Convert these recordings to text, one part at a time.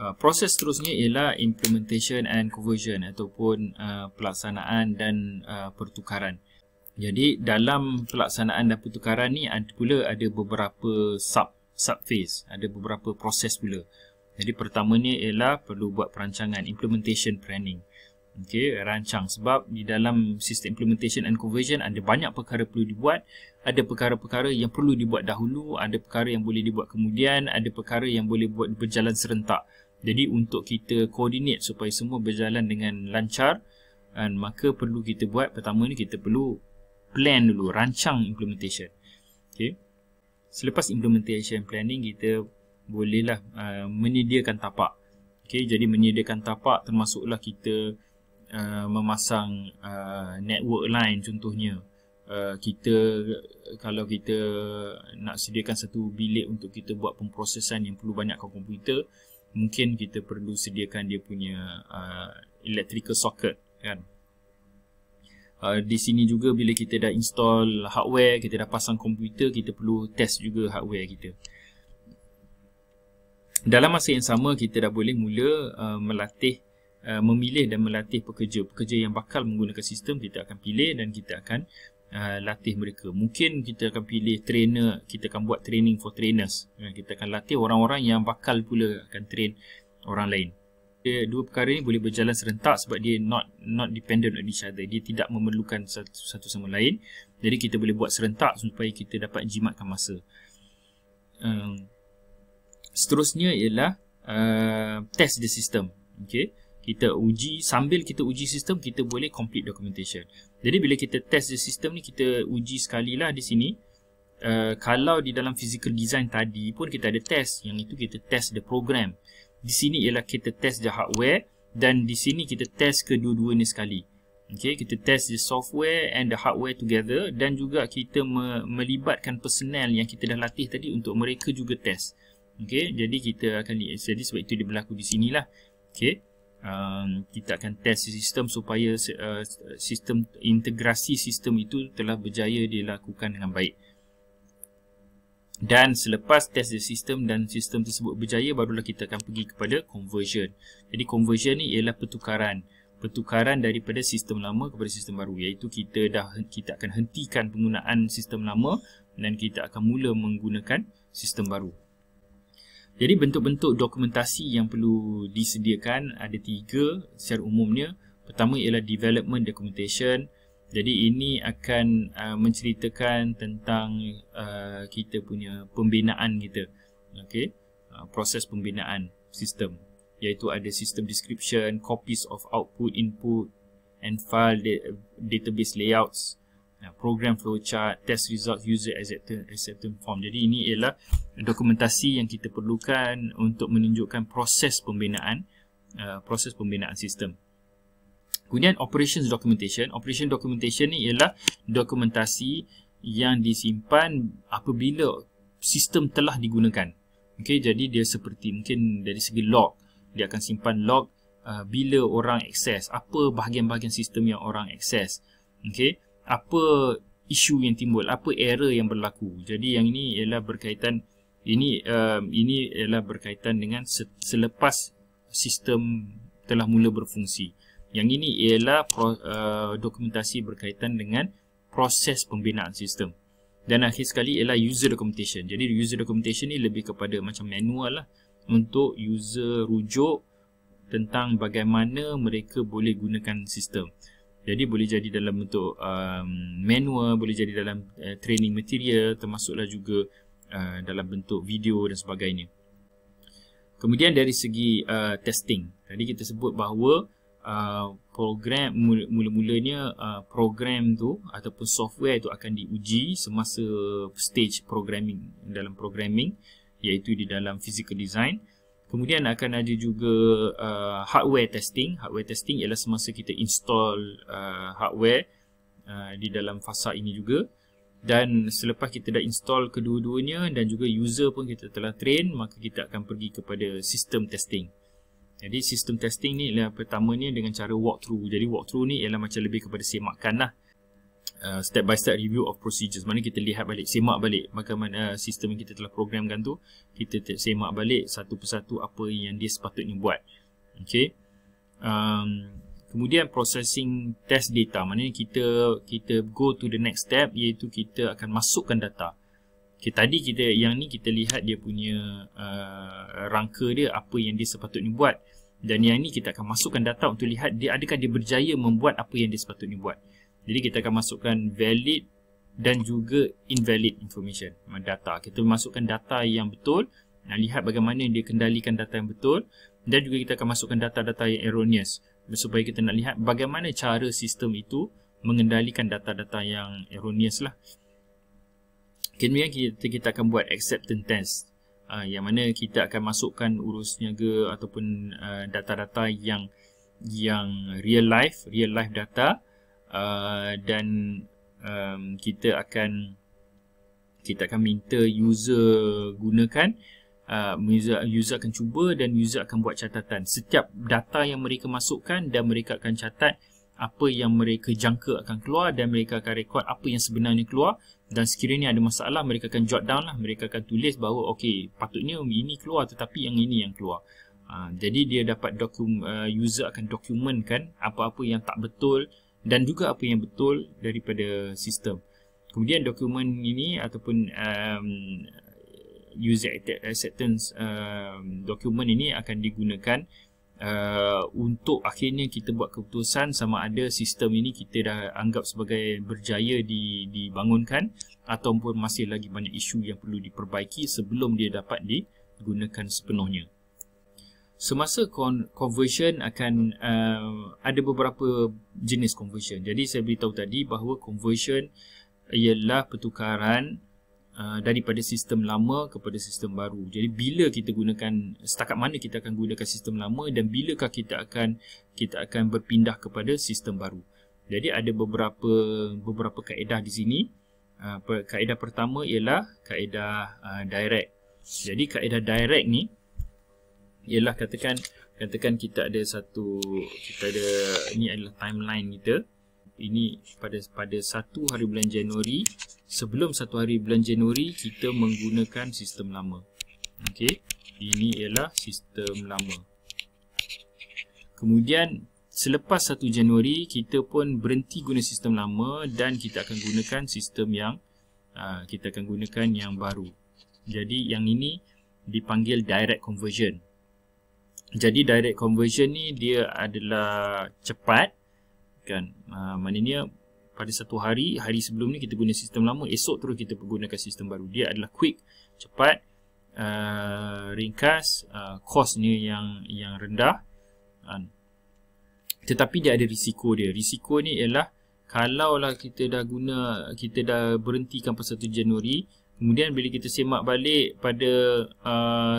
Uh, proses seterusnya ialah implementation and conversion ataupun uh, pelaksanaan dan uh, pertukaran. Jadi dalam pelaksanaan dan pertukaran ni ada pula ada beberapa sub sub phase, ada beberapa proses pula. Jadi pertamanya ialah perlu buat perancangan implementation planning. Okey, rancang sebab di dalam sistem implementation and conversion ada banyak perkara perlu dibuat, ada perkara-perkara yang perlu dibuat dahulu, ada perkara yang boleh dibuat kemudian, ada perkara yang boleh buat berjalan serentak. Jadi untuk kita koordinat supaya semua berjalan dengan lancar dan maka perlu kita buat pertama ni kita perlu plan dulu rancang implementation. Okey. Selepas implementation planning kita bolehlah uh, menyediakan tapak. Okey, jadi menyediakan tapak termasuklah kita uh, memasang uh, network line contohnya. Uh, kita kalau kita nak sediakan satu bilik untuk kita buat pemprosesan yang perlu banyak komputer, mungkin kita perlu sediakan dia punya uh, electrical socket kan Uh, di sini juga bila kita dah install hardware, kita dah pasang komputer, kita perlu test juga hardware kita. Dalam masa yang sama, kita dah boleh mula uh, melatih, uh, memilih dan melatih pekerja. Pekerja yang bakal menggunakan sistem, kita akan pilih dan kita akan Uh, latih mereka. Mungkin kita akan pilih trainer, kita akan buat training for trainers. Uh, kita akan latih orang-orang yang bakal pula akan train orang lain. Dua perkara ini boleh berjalan serentak sebab dia not not dependent on each other. Dia tidak memerlukan satu, satu sama lain. Jadi kita boleh buat serentak supaya kita dapat jimatkan masa. Um, seterusnya ialah uh, test the system. Okay. Kita uji, sambil kita uji sistem, kita boleh complete documentation. Jadi bila kita test the system ni kita uji sekali lah di sini. Uh, kalau di dalam physical design tadi pun kita ada test yang itu kita test the program. Di sini ialah kita test the hardware dan di sini kita test kedua-dua ni sekali. Okay, kita test the software and the hardware together dan juga kita me melibatkan personel yang kita dah latih tadi untuk mereka juga test. Okay, jadi kita akan jadi sebab itu dia berlaku di sinilah. Okay um, kita akan test sistem supaya uh, sistem integrasi sistem itu telah berjaya dilakukan dengan baik dan selepas test sistem dan sistem tersebut berjaya barulah kita akan pergi kepada conversion jadi conversion ni ialah pertukaran pertukaran daripada sistem lama kepada sistem baru iaitu kita dah kita akan hentikan penggunaan sistem lama dan kita akan mula menggunakan sistem baru jadi bentuk-bentuk dokumentasi yang perlu disediakan ada tiga secara umumnya. Pertama ialah development documentation. Jadi ini akan uh, menceritakan tentang uh, kita punya pembinaan kita. Okay. Uh, proses pembinaan sistem. Iaitu ada system description, copies of output, input and file, database layouts. Ya, program flowchart, test result, user acceptance form. Jadi ini ialah dokumentasi yang kita perlukan untuk menunjukkan proses pembinaan uh, proses pembinaan sistem. Kemudian operations documentation. Operation documentation ni ialah dokumentasi yang disimpan apabila sistem telah digunakan. Okay, jadi dia seperti mungkin dari segi log, dia akan simpan log uh, bila orang akses, apa bahagian-bahagian sistem yang orang akses. Okay apa isu yang timbul, apa error yang berlaku. Jadi yang ini ialah berkaitan ini um, ini ialah berkaitan dengan selepas sistem telah mula berfungsi. Yang ini ialah pro, uh, dokumentasi berkaitan dengan proses pembinaan sistem. Dan akhir sekali ialah user documentation. Jadi user documentation ni lebih kepada macam manual lah untuk user rujuk tentang bagaimana mereka boleh gunakan sistem. Jadi boleh jadi dalam bentuk um, manual, boleh jadi dalam uh, training material termasuklah juga uh, dalam bentuk video dan sebagainya. Kemudian dari segi uh, testing. Tadi kita sebut bahawa uh, program mula-mulanya uh, program tu ataupun software itu akan diuji semasa stage programming dalam programming iaitu di dalam physical design. Uh, Kemudian akan ada juga uh, hardware testing. Hardware testing ialah semasa kita install uh, hardware uh, di dalam fasa ini juga. Dan selepas kita dah install kedua-duanya dan juga user pun kita telah train, maka kita akan pergi kepada sistem testing. Jadi sistem testing ni ialah pertamanya dengan cara walkthrough. Jadi walkthrough ni ialah macam lebih kepada semakkan lah uh, step by step review of procedures mana kita lihat balik semak balik bagaimana uh, sistem yang kita telah programkan tu kita semak balik satu persatu apa yang dia sepatutnya buat okey um, kemudian processing test data mana kita kita go to the next step iaitu kita akan masukkan data okey tadi kita yang ni kita lihat dia punya uh, rangka dia apa yang dia sepatutnya buat dan yang ni kita akan masukkan data untuk lihat dia adakah dia berjaya membuat apa yang dia sepatutnya buat jadi kita akan masukkan valid dan juga invalid information data. Kita masukkan data yang betul dan lihat bagaimana dia kendalikan data yang betul dan juga kita akan masukkan data-data yang erroneous supaya kita nak lihat bagaimana cara sistem itu mengendalikan data-data yang erroneous lah. Kemudian kita, kita akan buat acceptance test uh, yang mana kita akan masukkan urusnya ke ataupun ah, data-data uh, yang yang real life, real life data Uh, dan um, kita akan kita akan minta user gunakan uh, user, user akan cuba dan user akan buat catatan setiap data yang mereka masukkan dan mereka akan catat apa yang mereka jangka akan keluar dan mereka akan rekod apa yang sebenarnya keluar dan sekiranya ada masalah mereka akan jot down lah mereka akan tulis bahawa okey patutnya ini keluar tetapi yang ini yang keluar uh, jadi dia dapat dokumen uh, user akan dokumenkan apa-apa yang tak betul dan juga apa yang betul daripada sistem. Kemudian dokumen ini ataupun um, user acceptance um, dokumen ini akan digunakan uh, untuk akhirnya kita buat keputusan sama ada sistem ini kita dah anggap sebagai berjaya di, dibangunkan ataupun masih lagi banyak isu yang perlu diperbaiki sebelum dia dapat digunakan sepenuhnya semasa con- conversion akan uh, ada beberapa jenis conversion. Jadi saya beritahu tadi bahawa conversion ialah pertukaran uh, daripada sistem lama kepada sistem baru. Jadi bila kita gunakan setakat mana kita akan gunakan sistem lama dan bilakah kita akan kita akan berpindah kepada sistem baru. Jadi ada beberapa beberapa kaedah di sini. Uh, kaedah pertama ialah kaedah uh, direct. Jadi kaedah direct ni ialah katakan katakan kita ada satu kita ada ini adalah timeline kita ini pada pada satu hari bulan Januari sebelum satu hari bulan Januari kita menggunakan sistem lama okey ini ialah sistem lama kemudian selepas satu Januari kita pun berhenti guna sistem lama dan kita akan gunakan sistem yang ah, kita akan gunakan yang baru jadi yang ini dipanggil direct conversion jadi direct conversion ni dia adalah cepat kan uh, maknanya pada satu hari hari sebelum ni kita guna sistem lama esok terus kita gunakan sistem baru dia adalah quick cepat uh, ringkas uh, ah, ni yang yang rendah kan tetapi dia ada risiko dia risiko ni ialah kalau lah kita dah guna kita dah berhentikan pada 1 Januari kemudian bila kita semak balik pada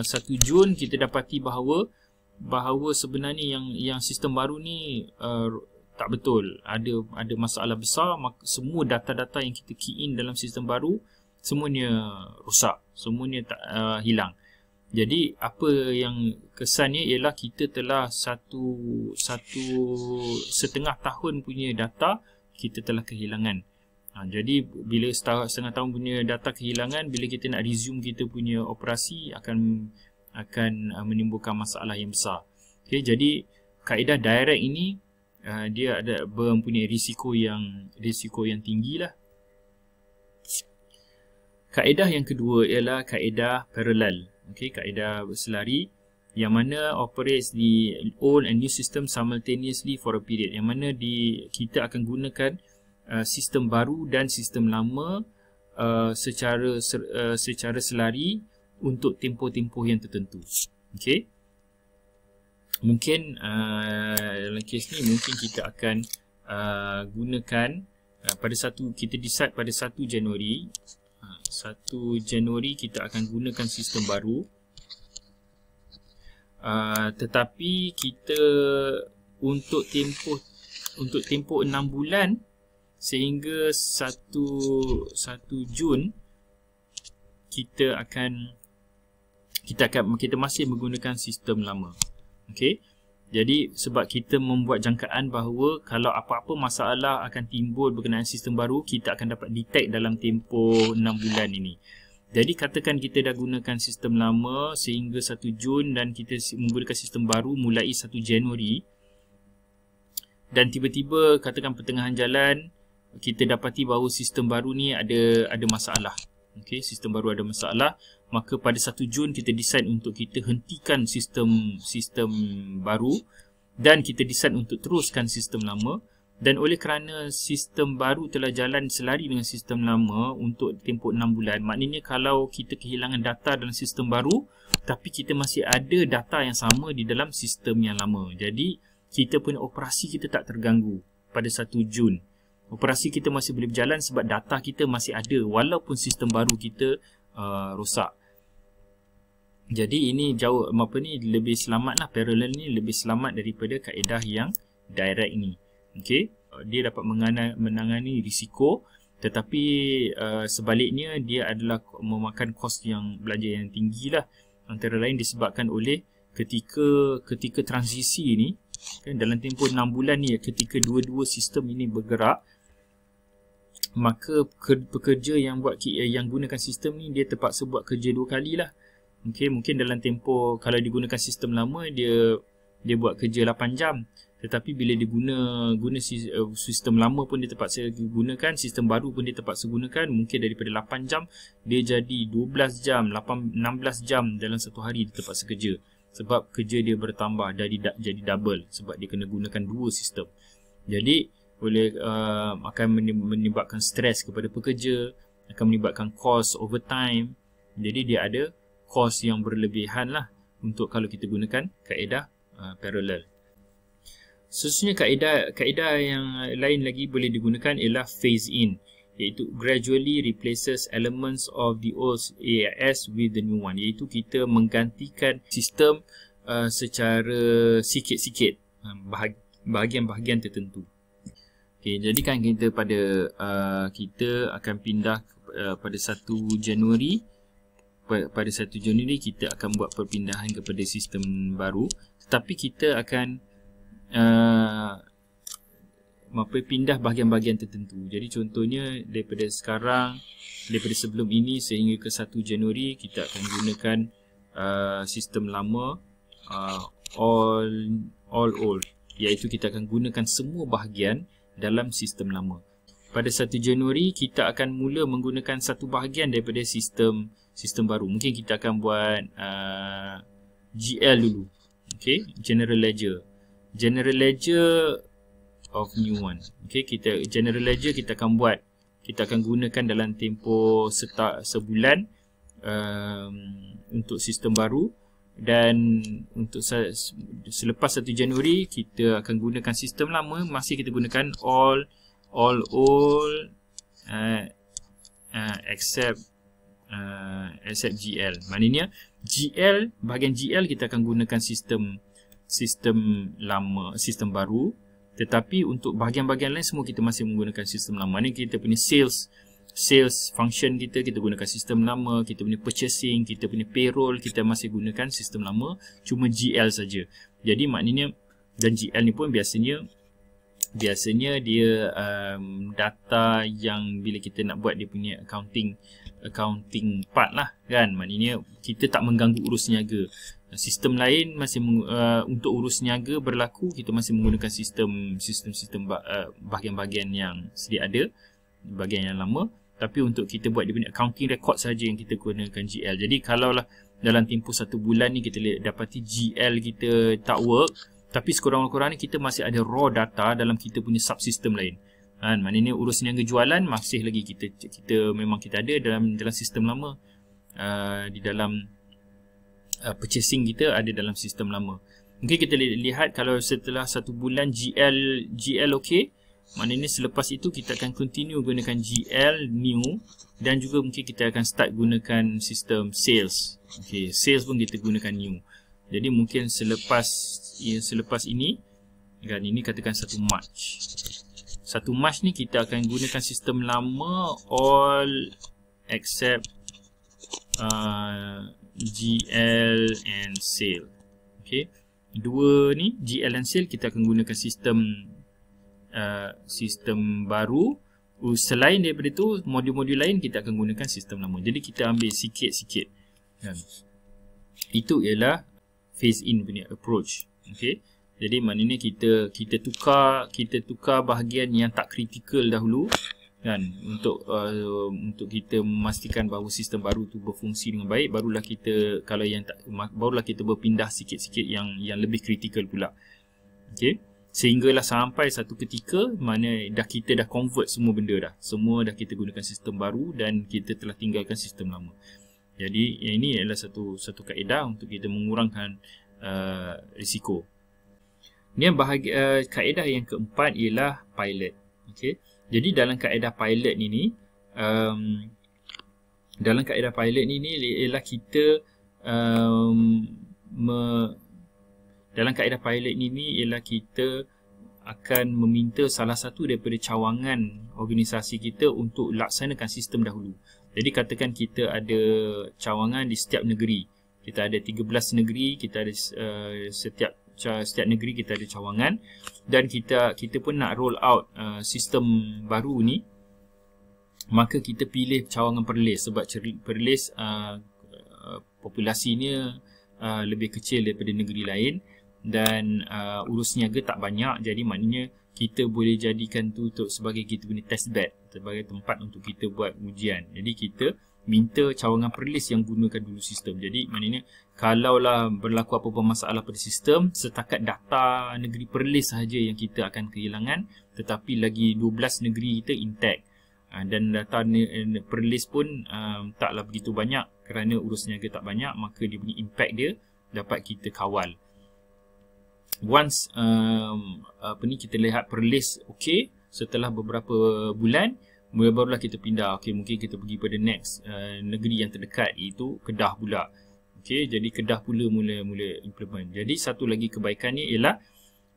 uh, 1 Jun kita dapati bahawa uh, bahawa sebenarnya yang yang sistem baru ni uh, tak betul ada ada masalah besar maka semua data-data yang kita key in dalam sistem baru semuanya rosak semuanya tak uh, hilang jadi apa yang kesannya ialah kita telah satu satu setengah tahun punya data kita telah kehilangan ha, jadi bila setengah tahun punya data kehilangan bila kita nak resume kita punya operasi akan akan uh, menimbulkan masalah yang besar. Okay, jadi kaedah direct ini uh, dia ada mempunyai risiko yang risiko yang tinggilah. Kaedah yang kedua ialah kaedah parallel. Okey, kaedah selari yang mana operates di old and new system simultaneously for a period. Yang mana di kita akan gunakan uh, sistem baru dan sistem lama uh, secara ser, uh, secara selari untuk tempoh-tempoh yang tertentu. Okey. Mungkin uh, dalam kes ni mungkin kita akan uh, gunakan uh, pada satu kita decide pada 1 Januari. Uh, 1 Januari kita akan gunakan sistem baru. Uh, tetapi kita untuk tempoh untuk tempoh 6 bulan sehingga 1 1 Jun kita akan kita akan kita masih menggunakan sistem lama. Okey. Jadi sebab kita membuat jangkaan bahawa kalau apa-apa masalah akan timbul berkenaan sistem baru, kita akan dapat detect dalam tempoh 6 bulan ini. Jadi katakan kita dah gunakan sistem lama sehingga 1 Jun dan kita menggunakan sistem baru mulai 1 Januari dan tiba-tiba katakan pertengahan jalan kita dapati bahawa sistem baru ni ada ada masalah. Okey, sistem baru ada masalah maka pada 1 Jun kita decide untuk kita hentikan sistem sistem baru dan kita decide untuk teruskan sistem lama dan oleh kerana sistem baru telah jalan selari dengan sistem lama untuk tempoh 6 bulan maknanya kalau kita kehilangan data dalam sistem baru tapi kita masih ada data yang sama di dalam sistem yang lama jadi kita punya operasi kita tak terganggu pada 1 Jun operasi kita masih boleh berjalan sebab data kita masih ada walaupun sistem baru kita uh, rosak jadi ini jauh apa ni lebih selamat lah parallel ni lebih selamat daripada kaedah yang direct ni ok uh, dia dapat menangani risiko tetapi uh, sebaliknya dia adalah memakan kos yang belanja yang tinggilah antara lain disebabkan oleh ketika ketika transisi ni kan, dalam tempoh 6 bulan ni ketika dua-dua sistem ini bergerak maka pekerja yang buat yang gunakan sistem ni dia terpaksa buat kerja dua kali lah okay, mungkin dalam tempoh kalau digunakan sistem lama dia dia buat kerja 8 jam tetapi bila dia guna, guna eh, sistem lama pun dia terpaksa gunakan sistem baru pun dia terpaksa gunakan mungkin daripada 8 jam dia jadi 12 jam 8, 16 jam dalam satu hari dia terpaksa kerja sebab kerja dia bertambah jadi jadi double sebab dia kena gunakan dua sistem jadi boleh uh, akan menyebabkan stres kepada pekerja akan menyebabkan kos overtime jadi dia ada kos yang berlebihan lah untuk kalau kita gunakan kaedah uh, parallel. Sesungguhnya kaedah, kaedah yang lain lagi boleh digunakan ialah phase in iaitu gradually replaces elements of the old AIS with the new one iaitu kita menggantikan sistem uh, secara sikit-sikit um, bahagian-bahagian tertentu. Okay, jadi kan kita pada uh, kita akan pindah uh, pada 1 Januari pada 1 Jun ini kita akan buat perpindahan kepada sistem baru tetapi kita akan uh, pindah bahagian-bahagian tertentu jadi contohnya daripada sekarang daripada sebelum ini sehingga ke 1 Januari kita akan gunakan uh, sistem lama uh, all all old iaitu kita akan gunakan semua bahagian dalam sistem lama pada 1 Januari kita akan mula menggunakan satu bahagian daripada sistem sistem baru. Mungkin kita akan buat uh, GL dulu. Okay, General Ledger. General Ledger of new one. Okay, kita General Ledger kita akan buat. Kita akan gunakan dalam tempoh setak sebulan um, untuk sistem baru dan untuk selepas 1 Januari kita akan gunakan sistem lama masih kita gunakan all all all uh, uh, except uh, except GL. Maknanya GL bahagian GL kita akan gunakan sistem sistem lama sistem baru tetapi untuk bahagian-bahagian lain semua kita masih menggunakan sistem lama. Ni kita punya sales sales function kita kita gunakan sistem lama, kita punya purchasing, kita punya payroll kita masih gunakan sistem lama cuma GL saja. Jadi maknanya dan GL ni pun biasanya biasanya dia um, data yang bila kita nak buat dia punya accounting accounting part lah kan maknanya kita tak mengganggu urus niaga sistem lain masih uh, untuk urus niaga berlaku kita masih menggunakan sistem sistem sistem ba, uh, bahagian-bahagian yang sedia ada bahagian yang lama tapi untuk kita buat dia punya accounting record saja yang kita gunakan GL jadi kalaulah dalam tempoh satu bulan ni kita dapati GL kita tak work tapi sekurang-kurangnya kita masih ada raw data dalam kita punya subsistem lain kan maknanya urus niaga jualan masih lagi kita kita memang kita ada dalam dalam sistem lama uh, di dalam uh, purchasing kita ada dalam sistem lama mungkin kita lihat kalau setelah satu bulan GL GL okey maknanya selepas itu kita akan continue gunakan GL new dan juga mungkin kita akan start gunakan sistem sales okey sales pun kita gunakan new jadi mungkin selepas ya, selepas ini kan ini katakan 1 March. 1 March ni kita akan gunakan sistem lama all except uh, GL and sale. Okey. Dua ni GL and sale kita akan gunakan sistem uh, sistem baru. Selain daripada itu modul-modul lain kita akan gunakan sistem lama. Jadi kita ambil sikit-sikit kan. Itu ialah phase in punya approach okey jadi maknanya kita kita tukar kita tukar bahagian yang tak kritikal dahulu kan untuk uh, untuk kita memastikan bahawa sistem baru tu berfungsi dengan baik barulah kita kalau yang tak barulah kita berpindah sikit-sikit yang yang lebih kritikal pula okey sehinggalah sampai satu ketika mana dah kita dah convert semua benda dah semua dah kita gunakan sistem baru dan kita telah tinggalkan sistem lama jadi yang ini adalah satu satu kaedah untuk kita mengurangkan uh, risiko. Ini yang bahagi, uh, kaedah yang keempat ialah pilot. Okay. Jadi dalam kaedah pilot ini, um, dalam kaedah pilot ini ialah kita um, me, dalam kaedah pilot ini ialah kita akan meminta salah satu daripada cawangan organisasi kita untuk laksanakan sistem dahulu. Jadi katakan kita ada cawangan di setiap negeri. Kita ada 13 negeri, kita ada uh, setiap setiap negeri kita ada cawangan dan kita kita pun nak roll out uh, sistem baru ni maka kita pilih cawangan Perlis sebab Perlis uh, populasinya uh, lebih kecil daripada negeri lain dan uh, urus niaga tak banyak jadi maknanya kita boleh jadikan tu untuk sebagai kita punya test bed sebagai tempat untuk kita buat ujian jadi kita minta cawangan perlis yang gunakan dulu sistem jadi maknanya kalaulah berlaku apa-apa masalah pada sistem setakat data negeri perlis sahaja yang kita akan kehilangan tetapi lagi 12 negeri kita intact ah, dan data perlis pun um, taklah begitu banyak kerana urus niaga tak banyak maka dia punya impact dia dapat kita kawal once um, apa ni kita lihat perlis list setelah beberapa bulan mula barulah kita pindah okey mungkin kita pergi pada next uh, negeri yang terdekat iaitu Kedah pula okey jadi Kedah pula mula-mula implement jadi satu lagi kebaikannya ialah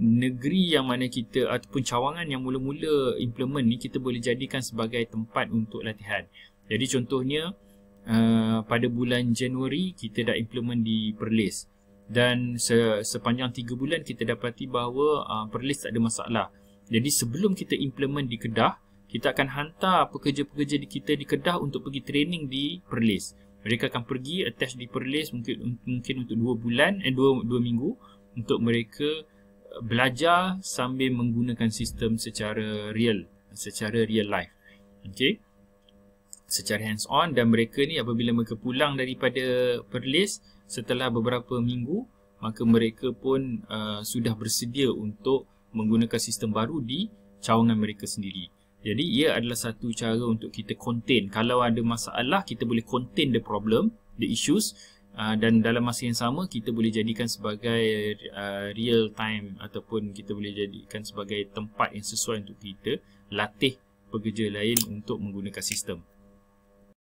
negeri yang mana kita ataupun cawangan yang mula-mula implement ni kita boleh jadikan sebagai tempat untuk latihan jadi contohnya uh, pada bulan Januari kita dah implement di Perlis dan se sepanjang 3 bulan kita dapati bahawa uh, perlis tak ada masalah jadi sebelum kita implement di Kedah kita akan hantar pekerja-pekerja kita di Kedah untuk pergi training di Perlis. Mereka akan pergi attach di Perlis mungkin mungkin untuk 2 bulan eh 2 2 minggu untuk mereka uh, belajar sambil menggunakan sistem secara real, secara real life. Okey. Secara hands on dan mereka ni apabila mereka pulang daripada Perlis, setelah beberapa minggu maka mereka pun uh, sudah bersedia untuk menggunakan sistem baru di cawangan mereka sendiri. Jadi ia adalah satu cara untuk kita contain. Kalau ada masalah kita boleh contain the problem, the issues uh, dan dalam masa yang sama kita boleh jadikan sebagai uh, real time ataupun kita boleh jadikan sebagai tempat yang sesuai untuk kita latih pekerja lain untuk menggunakan sistem.